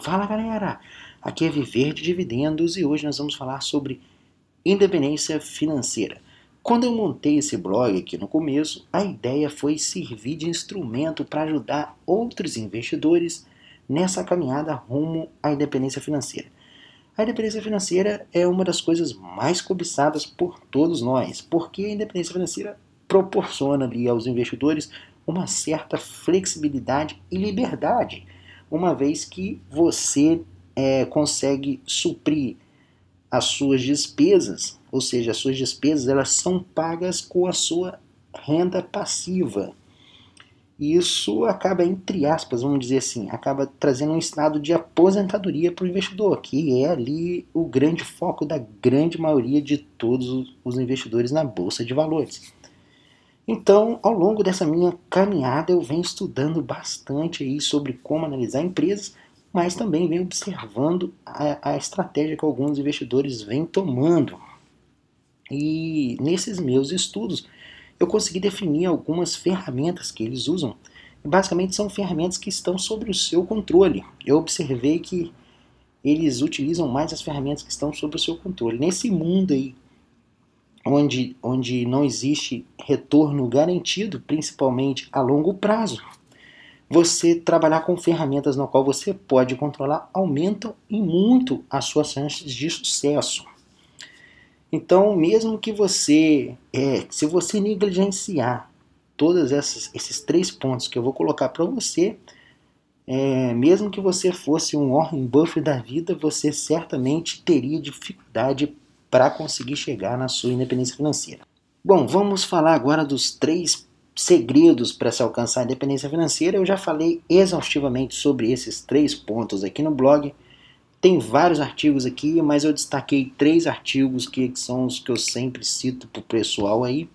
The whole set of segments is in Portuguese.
Fala galera! Aqui é Viver de Dividendos e hoje nós vamos falar sobre independência financeira. Quando eu montei esse blog aqui no começo, a ideia foi servir de instrumento para ajudar outros investidores nessa caminhada rumo à independência financeira. A independência financeira é uma das coisas mais cobiçadas por todos nós, porque a independência financeira proporciona ali aos investidores uma certa flexibilidade e liberdade uma vez que você é, consegue suprir as suas despesas, ou seja, as suas despesas elas são pagas com a sua renda passiva. isso acaba, entre aspas, vamos dizer assim, acaba trazendo um estado de aposentadoria para o investidor, que é ali o grande foco da grande maioria de todos os investidores na Bolsa de Valores. Então, ao longo dessa minha caminhada, eu venho estudando bastante aí sobre como analisar empresas, mas também venho observando a, a estratégia que alguns investidores vêm tomando. E nesses meus estudos, eu consegui definir algumas ferramentas que eles usam. Basicamente, são ferramentas que estão sobre o seu controle. Eu observei que eles utilizam mais as ferramentas que estão sob o seu controle. Nesse mundo aí onde, onde não existe retorno garantido, principalmente a longo prazo, você trabalhar com ferramentas no qual você pode controlar aumenta e muito as suas chances de sucesso. Então, mesmo que você, é, se você negligenciar todos esses três pontos que eu vou colocar para você, é, mesmo que você fosse um Warren Buffett da vida, você certamente teria dificuldade para conseguir chegar na sua independência financeira. Bom, vamos falar agora dos três segredos para se alcançar a independência financeira. Eu já falei exaustivamente sobre esses três pontos aqui no blog. Tem vários artigos aqui, mas eu destaquei três artigos que são os que eu sempre cito para o pessoal aí.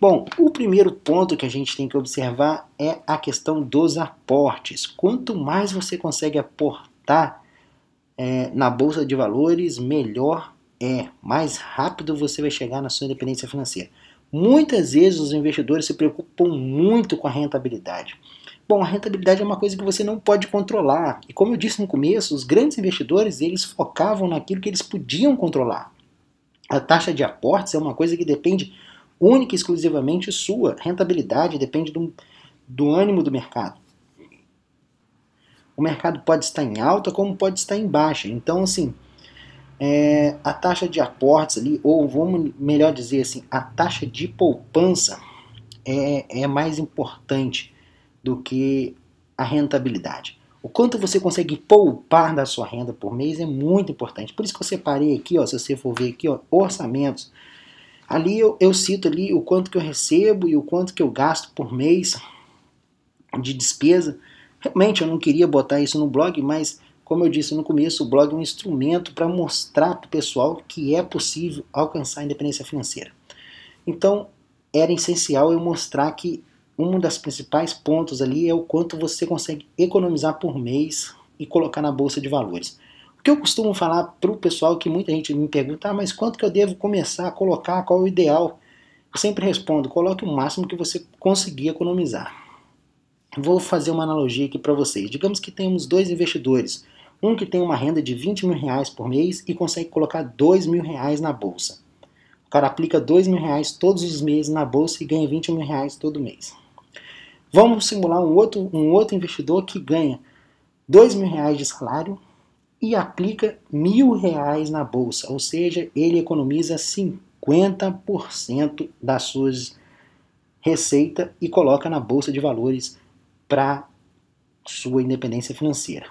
Bom, o primeiro ponto que a gente tem que observar é a questão dos aportes. Quanto mais você consegue aportar é, na bolsa de valores, melhor é, mais rápido você vai chegar na sua independência financeira. Muitas vezes os investidores se preocupam muito com a rentabilidade. Bom, a rentabilidade é uma coisa que você não pode controlar. E como eu disse no começo, os grandes investidores, eles focavam naquilo que eles podiam controlar. A taxa de aportes é uma coisa que depende única e exclusivamente sua. Rentabilidade depende do, do ânimo do mercado. O mercado pode estar em alta como pode estar em baixa. Então, assim, é, a taxa de aportes ali, ou vamos melhor dizer assim, a taxa de poupança é, é mais importante do que a rentabilidade. O quanto você consegue poupar da sua renda por mês é muito importante. Por isso que eu separei aqui, ó, se você for ver aqui, ó, orçamentos. Ali eu, eu cito ali o quanto que eu recebo e o quanto que eu gasto por mês de despesa. Realmente eu não queria botar isso no blog, mas como eu disse no começo, o blog é um instrumento para mostrar para o pessoal que é possível alcançar a independência financeira. Então, era essencial eu mostrar que um dos principais pontos ali é o quanto você consegue economizar por mês e colocar na bolsa de valores. O que eu costumo falar para o pessoal que muita gente me pergunta, ah, mas quanto que eu devo começar a colocar, qual é o ideal? Eu sempre respondo, coloque o máximo que você conseguir economizar. Vou fazer uma analogia aqui para vocês. Digamos que temos dois investidores um que tem uma renda de 20 mil reais por mês e consegue colocar 2 mil reais na bolsa. O cara aplica 2 mil reais todos os meses na bolsa e ganha 20 mil reais todo mês. Vamos simular um outro, um outro investidor que ganha 2 mil reais de salário e aplica mil reais na bolsa, ou seja, ele economiza 50% das suas receita e coloca na bolsa de valores para sua independência financeira.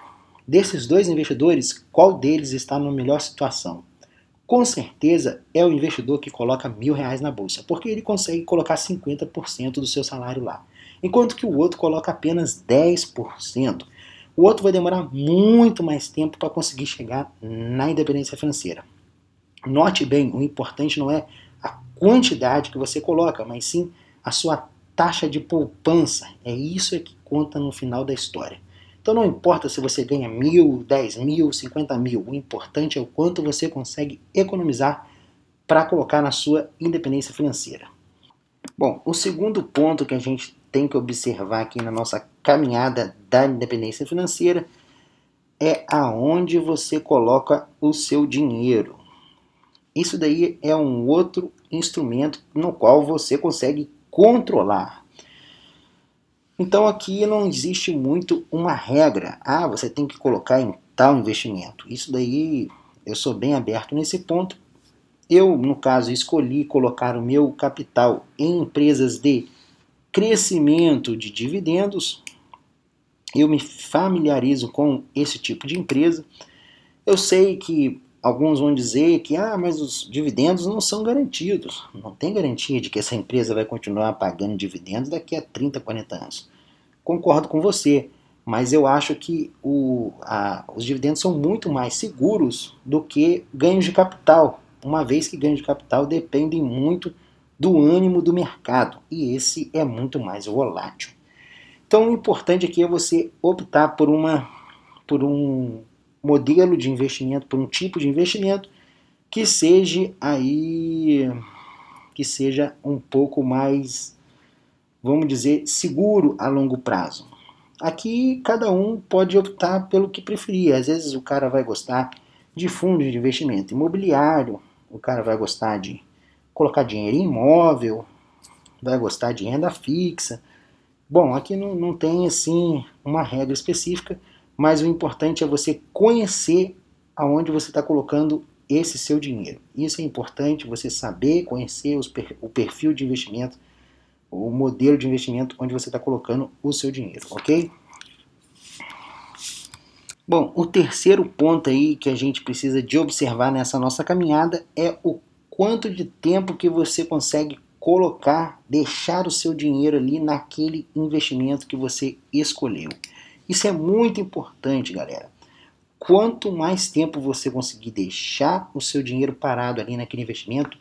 Desses dois investidores, qual deles está na melhor situação? Com certeza é o investidor que coloca mil reais na bolsa, porque ele consegue colocar 50% do seu salário lá, enquanto que o outro coloca apenas 10%. O outro vai demorar muito mais tempo para conseguir chegar na independência financeira. Note bem, o importante não é a quantidade que você coloca, mas sim a sua taxa de poupança. É isso é que conta no final da história. Então não importa se você ganha mil, dez mil, cinquenta mil, o importante é o quanto você consegue economizar para colocar na sua independência financeira. Bom, o segundo ponto que a gente tem que observar aqui na nossa caminhada da independência financeira é aonde você coloca o seu dinheiro. Isso daí é um outro instrumento no qual você consegue controlar. Então aqui não existe muito uma regra. Ah, você tem que colocar em tal investimento. Isso daí eu sou bem aberto nesse ponto. Eu, no caso, escolhi colocar o meu capital em empresas de crescimento de dividendos. Eu me familiarizo com esse tipo de empresa. Eu sei que Alguns vão dizer que ah, mas os dividendos não são garantidos. Não tem garantia de que essa empresa vai continuar pagando dividendos daqui a 30, 40 anos. Concordo com você, mas eu acho que o, a, os dividendos são muito mais seguros do que ganhos de capital, uma vez que ganhos de capital dependem muito do ânimo do mercado e esse é muito mais volátil. Então, o importante aqui é você optar por uma por um modelo de investimento, por um tipo de investimento que seja aí que seja um pouco mais, vamos dizer, seguro a longo prazo. Aqui cada um pode optar pelo que preferir. Às vezes o cara vai gostar de fundos de investimento imobiliário, o cara vai gostar de colocar dinheiro em imóvel, vai gostar de renda fixa. Bom, aqui não, não tem assim uma regra específica mas o importante é você conhecer aonde você está colocando esse seu dinheiro. Isso é importante você saber, conhecer per, o perfil de investimento, o modelo de investimento onde você está colocando o seu dinheiro, ok? Bom, o terceiro ponto aí que a gente precisa de observar nessa nossa caminhada é o quanto de tempo que você consegue colocar, deixar o seu dinheiro ali naquele investimento que você escolheu. Isso é muito importante, galera. Quanto mais tempo você conseguir deixar o seu dinheiro parado ali naquele investimento,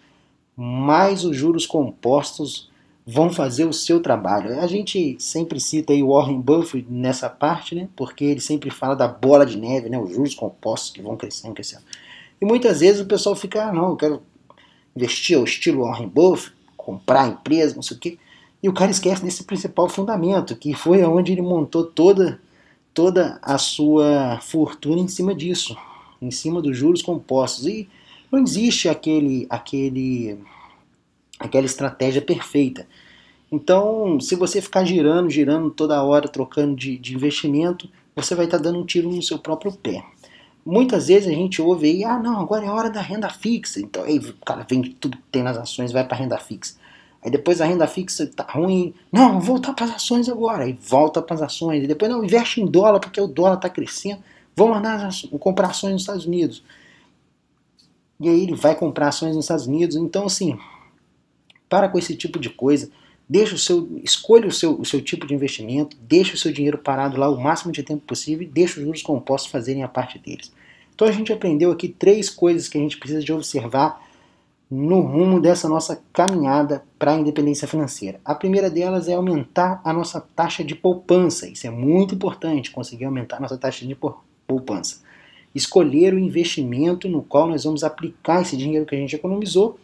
mais os juros compostos vão fazer o seu trabalho. A gente sempre cita aí o Warren Buffett nessa parte, né? Porque ele sempre fala da bola de neve, né? Os juros compostos que vão crescendo, crescendo. E muitas vezes o pessoal fica, ah, não, eu quero investir ao estilo Warren Buffett, comprar empresa, não sei o quê. E o cara esquece desse principal fundamento, que foi onde ele montou toda toda a sua fortuna em cima disso, em cima dos juros compostos. E não existe aquele, aquele, aquela estratégia perfeita. Então, se você ficar girando, girando toda hora, trocando de, de investimento, você vai estar tá dando um tiro no seu próprio pé. Muitas vezes a gente ouve aí, ah, não, agora é hora da renda fixa. Então, aí o cara vende tudo que tem nas ações, vai para renda fixa. Aí depois a renda fixa está ruim. Não, voltar para as ações agora. Aí volta para as ações. E depois não, investe em dólar porque o dólar está crescendo. Vamos nas, comprar ações nos Estados Unidos. E aí ele vai comprar ações nos Estados Unidos. Então, assim, para com esse tipo de coisa. Deixa o seu, escolha o seu, o seu tipo de investimento, deixa o seu dinheiro parado lá o máximo de tempo possível e deixa os juros compostos fazerem a parte deles. Então a gente aprendeu aqui três coisas que a gente precisa de observar no rumo dessa nossa caminhada para a independência financeira. A primeira delas é aumentar a nossa taxa de poupança. Isso é muito importante, conseguir aumentar a nossa taxa de poupança. Escolher o investimento no qual nós vamos aplicar esse dinheiro que a gente economizou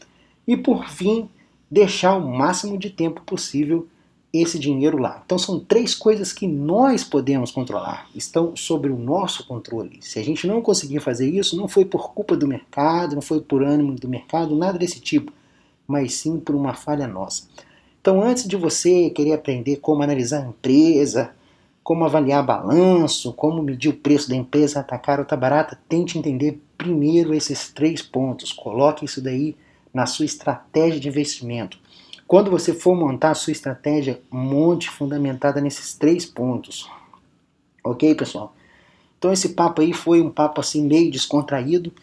e, por fim, deixar o máximo de tempo possível esse dinheiro lá. Então são três coisas que nós podemos controlar, estão sobre o nosso controle. Se a gente não conseguir fazer isso, não foi por culpa do mercado, não foi por ânimo do mercado, nada desse tipo, mas sim por uma falha nossa. Então antes de você querer aprender como analisar a empresa, como avaliar balanço, como medir o preço da empresa, tá caro ou tá barata, tente entender primeiro esses três pontos. Coloque isso daí na sua estratégia de investimento quando você for montar a sua estratégia, monte fundamentada nesses três pontos. Ok, pessoal? Então esse papo aí foi um papo assim meio descontraído,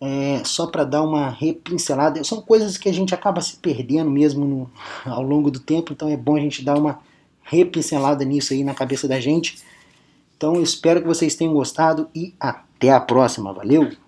é, só para dar uma repincelada. São coisas que a gente acaba se perdendo mesmo no, ao longo do tempo, então é bom a gente dar uma repincelada nisso aí na cabeça da gente. Então eu espero que vocês tenham gostado e até a próxima. Valeu!